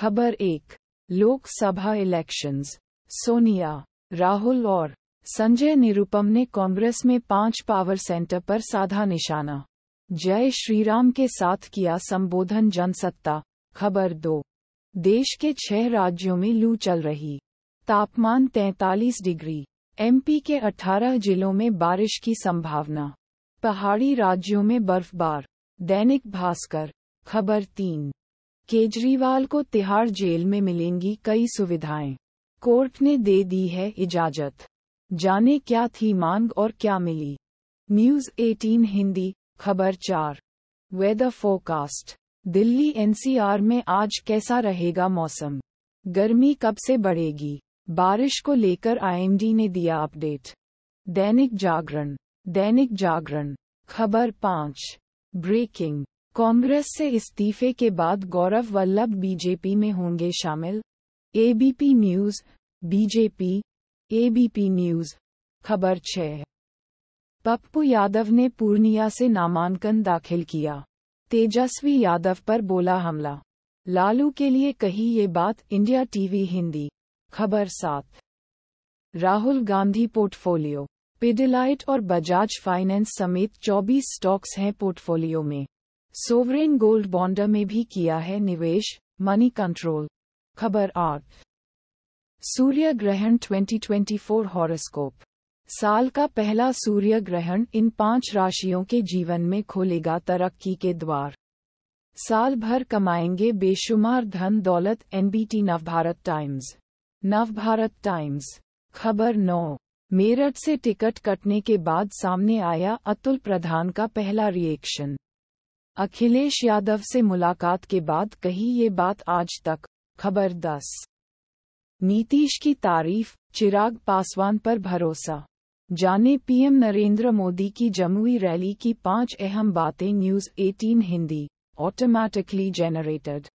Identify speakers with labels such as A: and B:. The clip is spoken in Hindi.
A: खबर एक लोकसभा इलेक्शंस सोनिया राहुल और संजय निरुपम ने कांग्रेस में पांच पावर सेंटर पर साधा निशाना जय श्रीराम के साथ किया संबोधन जनसत्ता खबर दो देश के छह राज्यों में लू चल रही तापमान 43 डिग्री एमपी के 18 जिलों में बारिश की संभावना पहाड़ी राज्यों में बर्फबार दैनिक भास्कर खबर तीन केजरीवाल को तिहाड़ जेल में मिलेंगी कई सुविधाएं कोर्ट ने दे दी है इजाजत जाने क्या थी मांग और क्या मिली न्यूज 18 हिंदी खबर चार वेदर फोरकास्ट दिल्ली एनसीआर में आज कैसा रहेगा मौसम गर्मी कब से बढ़ेगी बारिश को लेकर आईएमडी ने दिया अपडेट दैनिक जागरण दैनिक जागरण खबर पाँच ब्रेकिंग कांग्रेस से इस्तीफे के बाद गौरव वल्लभ बीजेपी में होंगे शामिल ABP News BJP ABP News खबर छः पप्पू यादव ने पूर्णिया से नामांकन दाखिल किया तेजस्वी यादव पर बोला हमला लालू के लिए कही ये बात इंडिया टीवी हिंदी खबर सात राहुल गांधी पोर्टफोलियो पिडिलाइट और बजाज फाइनेंस समेत 24 स्टॉक्स हैं पोर्टफोलियो में सोवरेन गोल्ड बॉन्डर में भी किया है निवेश मनी कंट्रोल खबर आठ सूर्य ग्रहण 2024 हॉरोस्कोप साल का पहला सूर्य ग्रहण इन पांच राशियों के जीवन में खोलेगा तरक्की के द्वार साल भर कमाएंगे बेशुमार धन दौलत NBT Navbharat Times Navbharat Times खबर नौ मेरठ से टिकट कटने के बाद सामने आया अतुल प्रधान का पहला रिएक्शन अखिलेश यादव से मुलाकात के बाद कही ये बात आज तक खबर दस नीतीश की तारीफ चिराग पासवान पर भरोसा जाने पीएम नरेंद्र मोदी की जमुई रैली की पांच अहम बातें न्यूज 18 हिंदी ऑटोमैटिकली जनरेटेड